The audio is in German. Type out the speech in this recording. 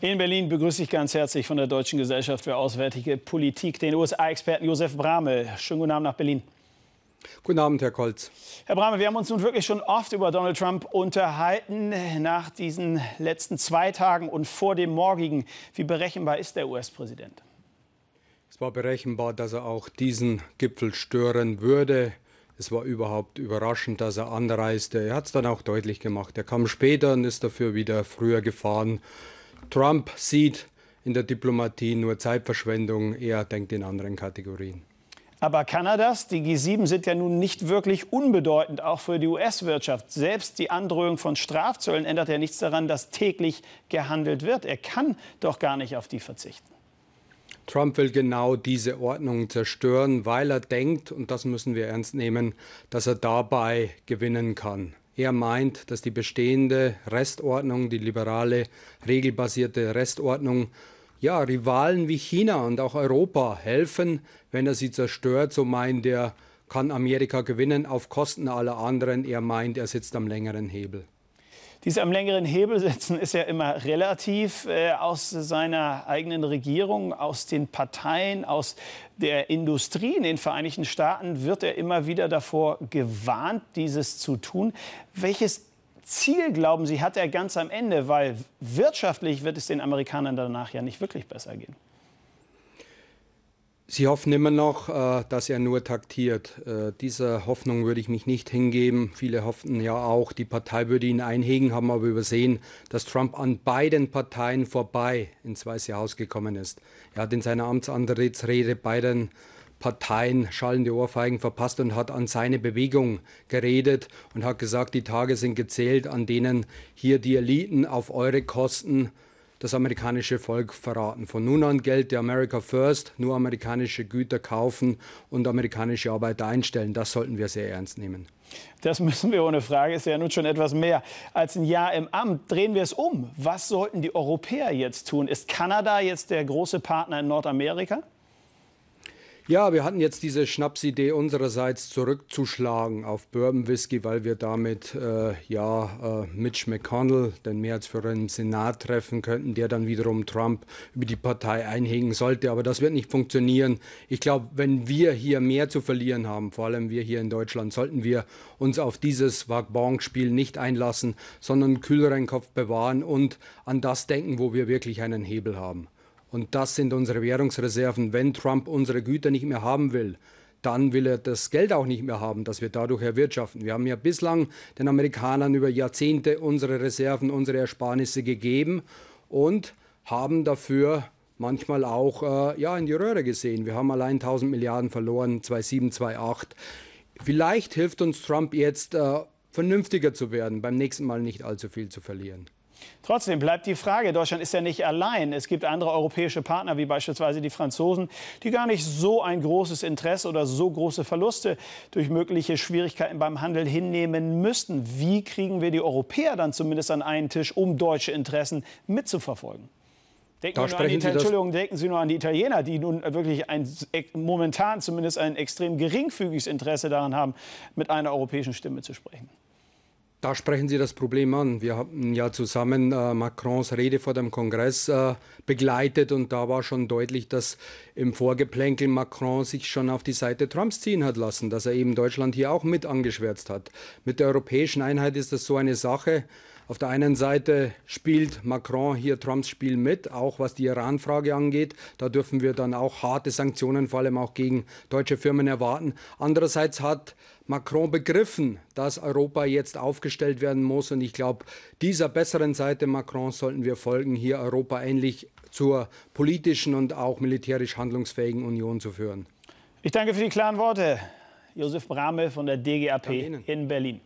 In Berlin begrüße ich ganz herzlich von der Deutschen Gesellschaft für Auswärtige Politik den USA-Experten Josef Brame. Schönen guten Abend nach Berlin. Guten Abend, Herr Kolz. Herr Brame, wir haben uns nun wirklich schon oft über Donald Trump unterhalten. Nach diesen letzten zwei Tagen und vor dem morgigen, wie berechenbar ist der US-Präsident? Es war berechenbar, dass er auch diesen Gipfel stören würde. Es war überhaupt überraschend, dass er anreiste. Er hat es dann auch deutlich gemacht. Er kam später und ist dafür wieder früher gefahren Trump sieht in der Diplomatie nur Zeitverschwendung, er denkt in anderen Kategorien. Aber Kanadas, die G7 sind ja nun nicht wirklich unbedeutend, auch für die US-Wirtschaft. Selbst die Androhung von Strafzöllen ändert ja nichts daran, dass täglich gehandelt wird. Er kann doch gar nicht auf die verzichten. Trump will genau diese Ordnung zerstören, weil er denkt, und das müssen wir ernst nehmen, dass er dabei gewinnen kann. Er meint, dass die bestehende Restordnung, die liberale, regelbasierte Restordnung, ja, Rivalen wie China und auch Europa helfen. Wenn er sie zerstört, so meint er, kann Amerika gewinnen auf Kosten aller anderen. Er meint, er sitzt am längeren Hebel. Dies am längeren Hebel setzen ist ja immer relativ äh, aus seiner eigenen Regierung, aus den Parteien, aus der Industrie in den Vereinigten Staaten wird er immer wieder davor gewarnt, dieses zu tun. Welches Ziel, glauben Sie, hat er ganz am Ende? Weil wirtschaftlich wird es den Amerikanern danach ja nicht wirklich besser gehen. Sie hoffen immer noch, äh, dass er nur taktiert. Äh, Dieser Hoffnung würde ich mich nicht hingeben. Viele hofften ja auch, die Partei würde ihn einhegen, haben aber übersehen, dass Trump an beiden Parteien vorbei ins Weiße Haus gekommen ist. Er hat in seiner Amtsantrittsrede beiden Parteien schallende Ohrfeigen verpasst und hat an seine Bewegung geredet und hat gesagt, die Tage sind gezählt, an denen hier die Eliten auf eure Kosten äh, das amerikanische Volk verraten. Von nun an gilt der America First, nur amerikanische Güter kaufen und amerikanische Arbeiter einstellen. Das sollten wir sehr ernst nehmen. Das müssen wir ohne Frage, ist ja nun schon etwas mehr als ein Jahr im Amt. Drehen wir es um. Was sollten die Europäer jetzt tun? Ist Kanada jetzt der große Partner in Nordamerika? Ja, wir hatten jetzt diese Schnapsidee unsererseits zurückzuschlagen auf Bourbon Whisky, weil wir damit äh, ja äh, Mitch McConnell, den Mehrheitsführer im Senat, treffen könnten, der dann wiederum Trump über die Partei einhegen sollte. Aber das wird nicht funktionieren. Ich glaube, wenn wir hier mehr zu verlieren haben, vor allem wir hier in Deutschland, sollten wir uns auf dieses Wagbonspiel nicht einlassen, sondern kühleren Kopf bewahren und an das denken, wo wir wirklich einen Hebel haben. Und das sind unsere Währungsreserven. Wenn Trump unsere Güter nicht mehr haben will, dann will er das Geld auch nicht mehr haben, das wir dadurch erwirtschaften. Wir haben ja bislang den Amerikanern über Jahrzehnte unsere Reserven, unsere Ersparnisse gegeben und haben dafür manchmal auch äh, ja, in die Röhre gesehen. Wir haben allein 1000 Milliarden verloren, 2007, 2008. Vielleicht hilft uns Trump jetzt, äh, vernünftiger zu werden, beim nächsten Mal nicht allzu viel zu verlieren. Trotzdem bleibt die Frage, Deutschland ist ja nicht allein. Es gibt andere europäische Partner, wie beispielsweise die Franzosen, die gar nicht so ein großes Interesse oder so große Verluste durch mögliche Schwierigkeiten beim Handel hinnehmen müssten. Wie kriegen wir die Europäer dann zumindest an einen Tisch, um deutsche Interessen mitzuverfolgen? Denken, da Sie, die, denken Sie nur an die Italiener, die nun wirklich ein, e, momentan zumindest ein extrem geringfügiges Interesse daran haben, mit einer europäischen Stimme zu sprechen. Da sprechen Sie das Problem an. Wir haben ja zusammen äh, Macrons Rede vor dem Kongress äh, begleitet und da war schon deutlich, dass im Vorgeplänkel Macron sich schon auf die Seite Trumps ziehen hat lassen, dass er eben Deutschland hier auch mit angeschwärzt hat. Mit der europäischen Einheit ist das so eine Sache. Auf der einen Seite spielt Macron hier Trumps Spiel mit, auch was die Iran-Frage angeht. Da dürfen wir dann auch harte Sanktionen, vor allem auch gegen deutsche Firmen erwarten. Andererseits hat Macron begriffen, dass Europa jetzt aufgestellt werden muss. Und ich glaube, dieser besseren Seite Macrons sollten wir folgen, hier Europa ähnlich zur politischen und auch militärisch handlungsfähigen Union zu führen. Ich danke für die klaren Worte. Josef Brame von der DGAP in Berlin.